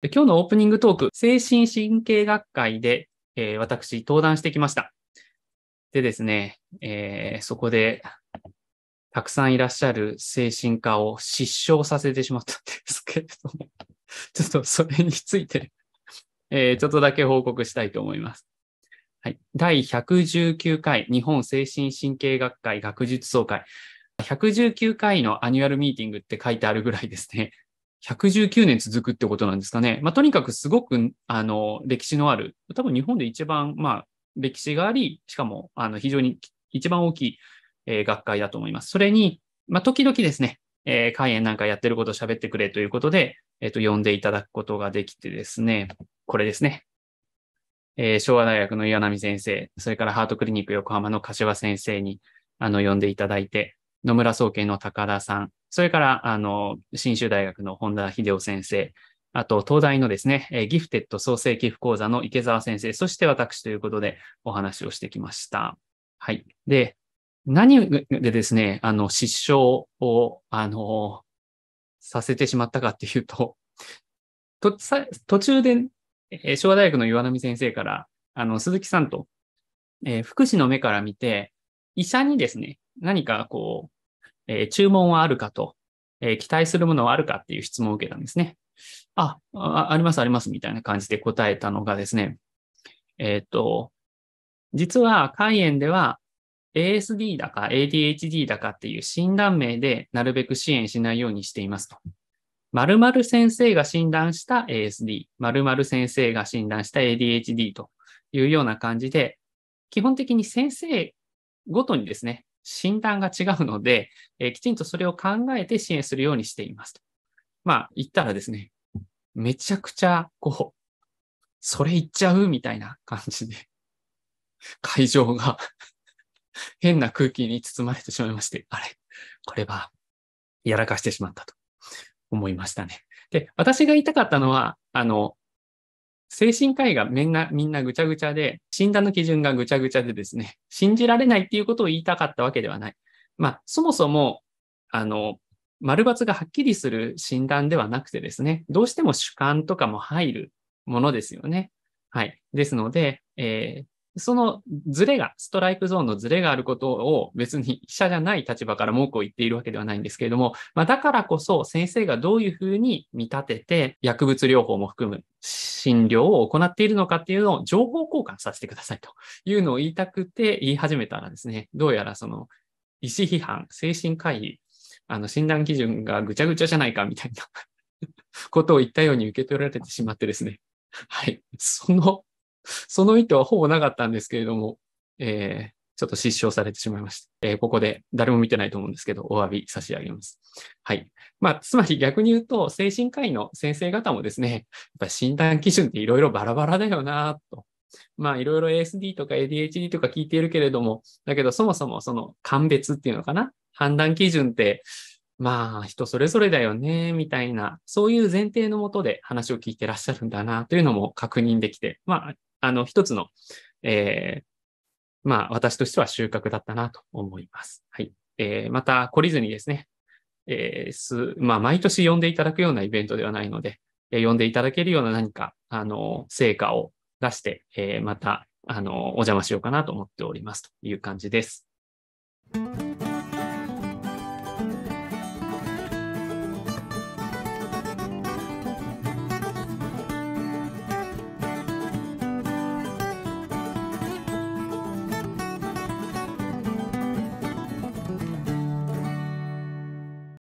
で今日のオープニングトーク、精神神経学会で、えー、私、登壇してきました。でですね、えー、そこで、たくさんいらっしゃる精神科を失笑させてしまったんですけれども、ちょっとそれについて、えー、ちょっとだけ報告したいと思います。はい、第119回日本精神神経学会学術総会。119回のアニュアルミーティングって書いてあるぐらいですね。119年続くってことなんですかね。まあ、とにかくすごく、あの、歴史のある、多分日本で一番、まあ、歴史があり、しかも、あの、非常に一番大きい、えー、学会だと思います。それに、まあ、時々ですね、えー、開演なんかやってることを喋ってくれということで、えっ、ー、と、呼んでいただくことができてですね、これですね。えー、昭和大学の岩波先生、それからハートクリニック横浜の柏先生に、あの、呼んでいただいて、野村総研の高田さん、それから、あの、新州大学の本田秀夫先生、あと、東大のですね、えギフテッド創生寄付講座の池澤先生、そして私ということでお話をしてきました。はい。で、何でですね、あの、失笑を、あの、させてしまったかっていうと、と途中で、え昭和大学の岩波先生から、あの、鈴木さんと、えー、福祉の目から見て、医者にですね、何かこう、えー、注文はあるかと、えー、期待するものはあるかっていう質問を受けたんですね。あ、あります、あります、みたいな感じで答えたのがですね、えっ、と、実は、肝炎では ASD だか ADHD だかっていう診断名でなるべく支援しないようにしていますと。〇〇先生が診断した ASD、〇〇先生が診断した ADHD というような感じで、基本的に先生ごとにですね、診断が違うので、えきちんとそれを考えて支援するようにしていますと。まあ、言ったらですね、めちゃくちゃ、こう、それ言っちゃうみたいな感じで、会場が変な空気に包まれてしまいまして、あれ、これは、やらかしてしまったと思いましたね。で、私が言いたかったのは、あの、精神科医がみんな、みんなぐちゃぐちゃで、診断の基準がぐちゃぐちゃでですね、信じられないっていうことを言いたかったわけではない。まあ、そもそも、あの、丸抜がはっきりする診断ではなくてですね、どうしても主観とかも入るものですよね。はい。ですので、えー、そのズレが、ストライクゾーンのズレがあることを別に医者じゃない立場から文句を言っているわけではないんですけれども、まあ、だからこそ先生がどういうふうに見立てて薬物療法も含む診療を行っているのかっていうのを情報交換させてくださいというのを言いたくて言い始めたらですね、どうやらその医師批判、精神科医、あの診断基準がぐちゃぐちゃじゃないかみたいな ことを言ったように受け取られてしまってですね、はい。その その意図はほぼなかったんですけれども、えー、ちょっと失笑されてしまいました。えー、ここで誰も見てないと思うんですけど、お詫び差し上げます。はい。まあ、つまり逆に言うと、精神科医の先生方もですね、やっぱ診断基準っていろいろバラバラだよなと。まあ、いろいろ ASD とか ADHD とか聞いているけれども、だけどそもそもその鑑別っていうのかな判断基準って、まあ、人それぞれだよね、みたいな、そういう前提のもとで話を聞いてらっしゃるんだな、というのも確認できて、まあ、あの、一つの、えー、まあ、私としては収穫だったなと思います。はい。えー、また、懲りずにですね、えー、す、まあ、毎年呼んでいただくようなイベントではないので、えー、呼んでいただけるような何か、あの、成果を出して、えー、また、あの、お邪魔しようかなと思っておりますという感じです。